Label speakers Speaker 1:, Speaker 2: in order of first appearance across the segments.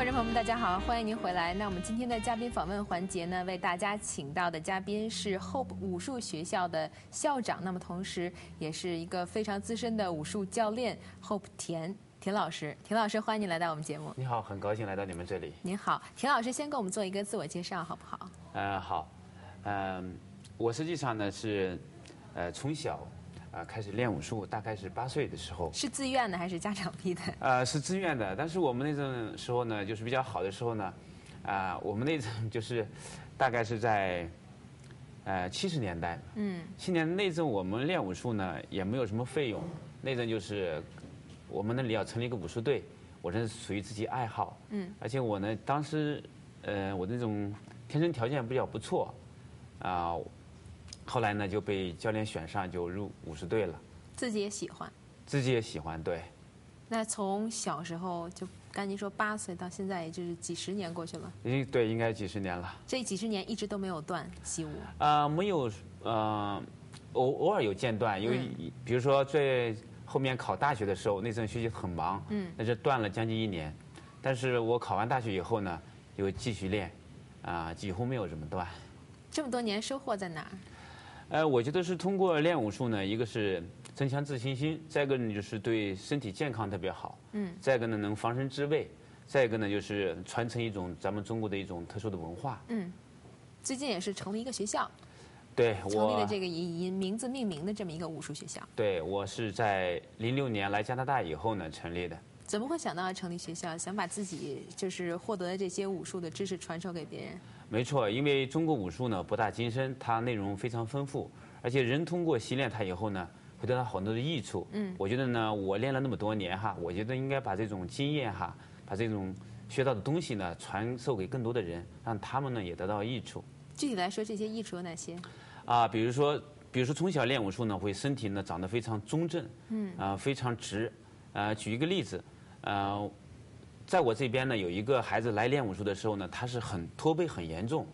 Speaker 1: 观众朋友们，大家好，欢迎您回来。那我们今天的嘉宾访问环节呢，为大家请到的嘉宾是 Hope 武术学校的校长，那么同时也是一个非常资深的武术教练 Hope 田田老师。田老师，欢迎您来到我们节目。
Speaker 2: 你好，很高兴来到你们这里。
Speaker 1: 您好，田老师，先给我们做一个自我介绍，好不好？
Speaker 2: 嗯，好。嗯，我实际上呢是，呃，从小。啊，开始练武术，大概是八岁的时候。
Speaker 1: 是自愿的还是家长逼的？
Speaker 2: 呃，是自愿的，但是我们那种时候呢，就是比较好的时候呢，啊，我们那种就是，大概是在，呃，七十年代。嗯。七年那阵我们练武术呢也没有什么费用。那阵就是，我们那里要成立一个武术队，我这是属于自己爱好。嗯。而且我呢，当时，呃，我那种天生条件比较不错，啊。后来呢，就被教练选上，就入武术队了。
Speaker 1: 自己也喜欢，
Speaker 2: 自己也喜欢，对。
Speaker 1: 那从小时候就，刚您说八岁到现在，也就是几十年过去了。
Speaker 2: 嗯，对，应该几十年了。
Speaker 1: 这几十年一直都没有断习武。
Speaker 2: 啊，没有，呃，偶偶尔有间断，因为比如说最后面考大学的时候，那阵学习很忙，嗯，那就断了将近一年。但是我考完大学以后呢，又继续练，啊，几乎没有怎么断。
Speaker 1: 这么多年收获在哪？
Speaker 2: 呃，我觉得是通过练武术呢，一个是增强自信心，再一个呢就是对身体健康特别好。嗯。再一个呢能防身自卫，再一个呢就是传承一种咱们中国的一种特殊的文化。
Speaker 1: 嗯。最近也是成立一个学校。
Speaker 2: 对，我。成立了这个
Speaker 1: 以以名字命名的这么一个武术学校。
Speaker 2: 对我是在零六年来加拿大以后呢成立的。
Speaker 1: 怎么会想到成立学校？想把自己就是获得的这些武术的知识传授给别人。
Speaker 2: 没错，因为中国武术呢博大精深，它内容非常丰富，而且人通过习练它以后呢，会得到很多的益处。嗯，我觉得呢，我练了那么多年哈，我觉得应该把这种经验哈，把这种学到的东西呢传授给更多的人，让他们呢也得到益处。
Speaker 1: 具体来说，这些益处有哪些？
Speaker 2: 啊，比如说，比如说从小练武术呢，会身体呢长得非常中正，嗯，啊非常直，啊举一个例子，啊。在我这边呢，有一个孩子来练武术的时候呢，他是很驼背很严重。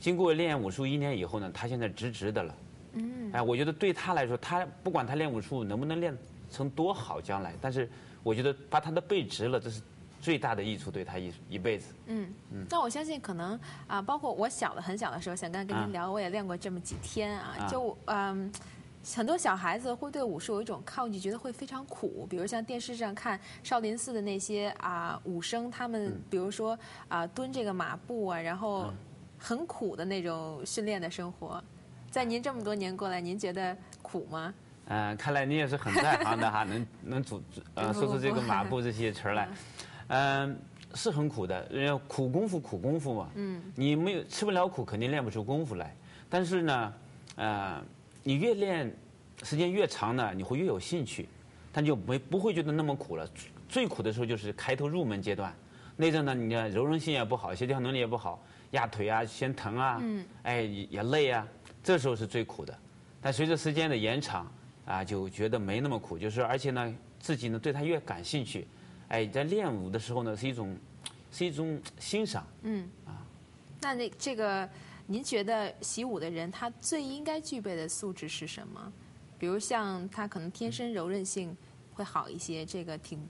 Speaker 2: 经过练武术一年以后呢，他现在直直的了。嗯，哎，我觉得对他来说，他不管他练武术能不能练成多好将来，但是我觉得把他的背直了，这是最大的益处对他一一辈子。
Speaker 1: 嗯，那我相信可能啊，包括我小的很小的时候，想跟跟您聊，我也练过这么几天啊，就嗯。很多小孩子会对武术有一种抗拒，觉得会非常苦。比如像电视上看少林寺的那些啊武生，他们比如说啊蹲这个马步啊，然后很苦的那种训练的生活。在您这么多年过来，您觉得苦吗？
Speaker 2: 嗯，看来您也是很在行的哈，能 能组呃说出这个马步这些词儿来。嗯，是很苦的，因为苦功夫苦功夫嘛。嗯，你没有吃不了苦，肯定练不出功夫来。但是呢，嗯。你越练时间越长呢，你会越有兴趣，但就没不会觉得那么苦了。最苦的时候就是开头入门阶段，那阵呢，你看柔韧性也不好，协调能力也不好，压腿啊，先疼啊，哎也累啊，这时候是最苦的。但随着时间的延长啊，就觉得没那么苦，就是而且呢，自己呢对他越感兴趣，哎，在练舞的时候呢是一种是一种欣赏。
Speaker 1: 嗯。啊，那那这个。您觉得习武的人他最应该具备的素质是什么？比如像他可能天生柔韧性会好一些，这个挺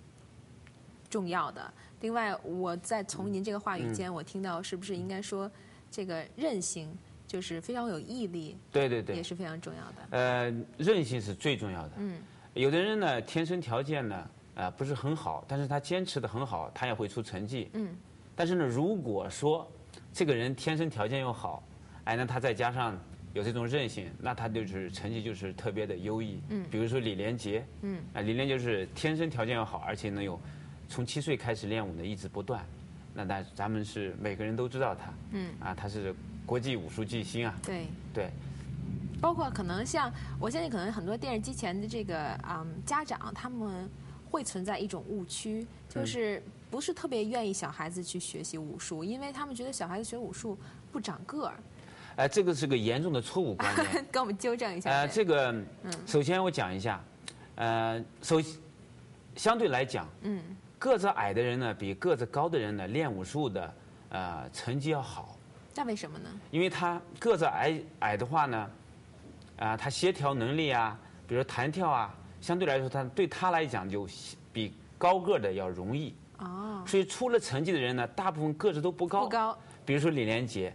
Speaker 1: 重要的。另外，我在从您这个话语间，我听到是不是应该说这个韧性就是非常有毅力？
Speaker 2: 对对对，也是
Speaker 1: 非常重要的。
Speaker 2: 呃，韧性是最重要的。嗯，有的人呢天生条件呢啊不是很好，但是他坚持的很好，他也会出成绩。嗯，但是呢，如果说。这个人天生条件又好，哎，那他再加上有这种韧性，那他就是成绩就是特别的优异。嗯，比如说李连杰，嗯，啊，李连杰是天生条件又好，而且能有从七岁开始练武呢，一直不断。那那咱们是每个人都知道他，嗯，啊，他是国际武术巨星啊。对对，
Speaker 1: 包括可能像我现在可能很多电视机前的这个啊家长，他们会存在一种误区，就是。不是特别愿意小孩子去学习武术，因为他们觉得小孩子学武术不长个儿。
Speaker 2: 哎，这个是个严重的错误观
Speaker 1: 念，跟我们纠正一下。呃，这个，嗯，首
Speaker 2: 先我讲一下，呃，首相对来讲，嗯，个子矮的人呢，比个子高的人呢，练武术的，呃，成绩要好。那为什么呢？因为他个子矮矮的话呢，啊，他协调能力啊，比如弹跳啊，相对来说，他对他来讲就比高个的要容易。哦，所以出了成绩的人呢，大部分个子都不高，不高。比如说李连杰，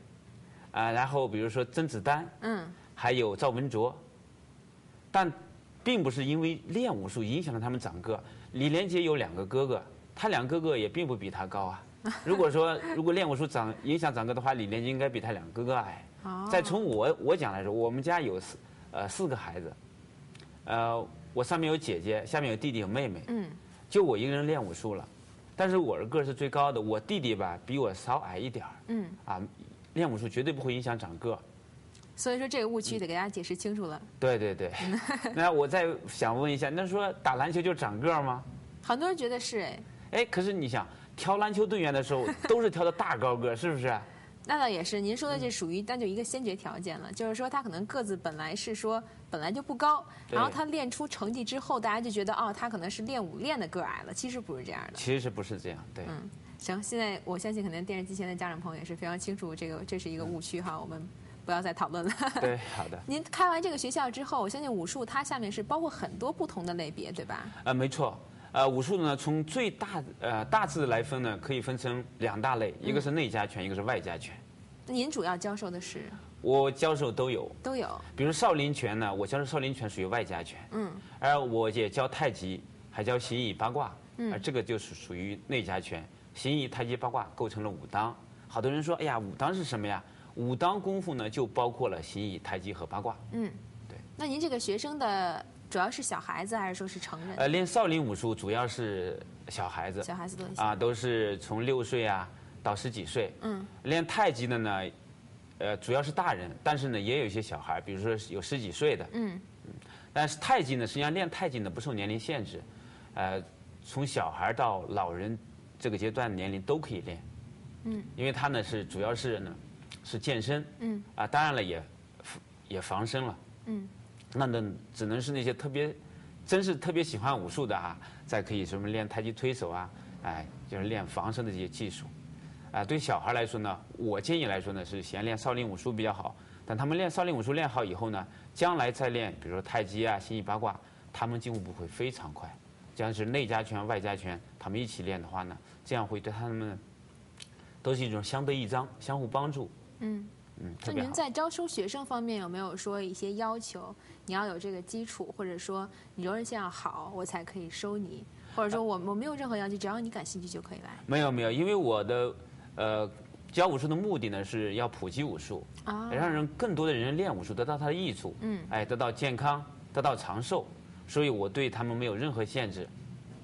Speaker 2: 啊，然后比如说甄子丹，嗯，还有赵文卓，但并不是因为练武术影响了他们长个。李连杰有两个哥哥，他两个哥哥也并不比他高啊。如果说如果练武术长影响长个的话，李连杰应该比他两个哥哥矮。再从我我讲来说，我们家有四呃四个孩子，呃，我上面有姐姐，下面有弟弟有妹妹，嗯，就我一个人练武术了。但是我的个儿是最高的，我弟弟吧比我稍矮一点儿。嗯，啊，练武术绝对不会影响长个儿。
Speaker 1: 所以说这个误区得给大家解释清楚了。
Speaker 2: 对对对，那我再想问一下，那说打篮球就长个儿吗？
Speaker 1: 很多人觉得是哎。
Speaker 2: 哎，可是你想挑篮球队员的时候，都是挑的大高个，是不是？
Speaker 1: 那倒也是，您说的这属于那就一个先决条件了，就是说他可能个子本来是说本来就不高，然后他练出成绩之后，大家就觉得哦，他可能是练武练的个矮了，其实不是这样的。
Speaker 2: 其实不是这样，对。嗯，
Speaker 1: 行，现在我相信可能电视机前的家长朋友也是非常清楚这个，这是一个误区哈，我们不要再讨论了。对，好的。您开完这个学校之后，我相信武术它下面是包括很多不同的类别，对吧？
Speaker 2: 呃，没错。呃，武术呢，从最大呃大致来分呢，可以分成两大类，一个是内家拳，一个是外家拳。
Speaker 1: 您主要教授的是？
Speaker 2: 我教授都有。都有。比如少林拳呢，我教授少林拳属于外家拳。嗯。而我也教太极，还教形意八卦。嗯。而这个就是属于内家拳，形意、太极、八卦构成了武当。好多人说，哎呀，武当是什么呀？武当功夫呢，就包括了形意、太极和八卦。
Speaker 1: 嗯，对。那您这个学生的？主要是小孩子还是说是成人？呃，
Speaker 2: 练少林武术主要是小孩子，小孩子多一些啊，都是从六岁啊到十几岁。嗯，练太极的呢，呃，主要是大人，但是呢也有一些小孩，比如说有十几岁的。嗯，但是太极呢，实际上练太极的不受年龄限制，呃，从小孩到老人这个阶段年龄都可以练。嗯，因为它呢是主要是呢是健身。嗯，啊，当然了也也防身了。嗯。那那只能是那些特别，真是特别喜欢武术的啊，再可以什么练太极推手啊，哎，就是练防身的这些技术，啊，对小孩来说呢，我建议来说呢，是先练少林武术比较好。等他们练少林武术练好以后呢，将来再练，比如说太极啊、心意八卦，他们进步不会非常快。这样是内家拳、外家拳，他们一起练的话呢，这样会对他们，都是一种相得益彰、相互帮助。嗯。那您在
Speaker 1: 招收学生方面有没有说一些要求？你要有这个基础，或者说你柔韧性要好，我才可以收你；或者说我我没有任何要求，只要你感兴趣就可以来。
Speaker 2: 没有没有，因为我的，呃，教武术的目的呢是要普及武术啊，让人更多的人练武术，得到它的益处，嗯，哎，得到健康，得到长寿，所以我对他们没有任何限制，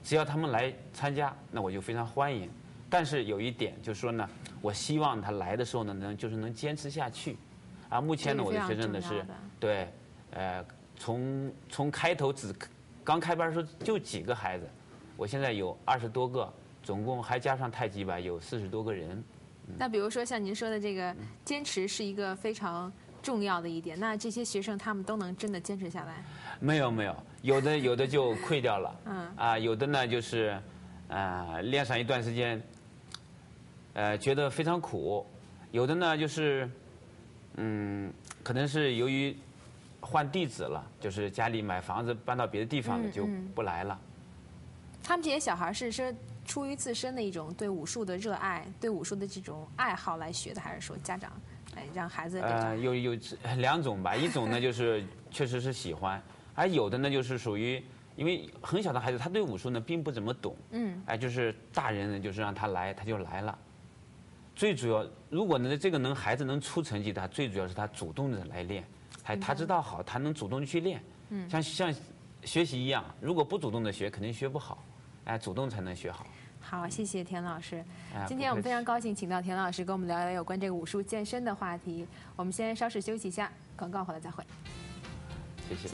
Speaker 2: 只要他们来参加，那我就非常欢迎。但是有一点，就是说呢，我希望他来的时候呢，能就是能坚持下去。啊，目前呢，我的学生呢是对，呃，从从开头只刚开班的时候就几个孩子，我现在有二十多个，总共还加上太极吧，有四十多个人。
Speaker 1: 那比如说像您说的这个坚持是一个非常重要的一点，那这些学生他们都能真的坚持下来？
Speaker 2: 没有没有，有的有的就 溃掉了，嗯，啊，有的呢就是。啊，练上一段时间，呃，觉得非常苦。有的呢，就是，嗯，可能是由于换地址了，就是家里买房子搬到别的地方了，就不来了。
Speaker 1: 他们这些小孩是说出于自身的一种对武术的热爱、对武术的这种爱好来学的，还是说家长哎让孩子？呃，
Speaker 2: 有有两种吧，一种呢就是确实是喜欢，而有的呢就是属于。因为很小的孩子，他对武术呢并不怎么懂。嗯。哎，就是大人呢，就是让他来，他就来了。最主要，如果呢这个能孩子能出成绩，他最主要是他主动的来练，哎，他知道好，他能主动去练。嗯。像像学习一样，如果不主动的学，肯定学不好。哎，主动才能学好。
Speaker 1: 好，谢谢田老师。今天我们非常高兴，请到田老师跟我们聊聊有关这个武术健身的话题。我们先稍事休息一下，广告回来再会。谢谢。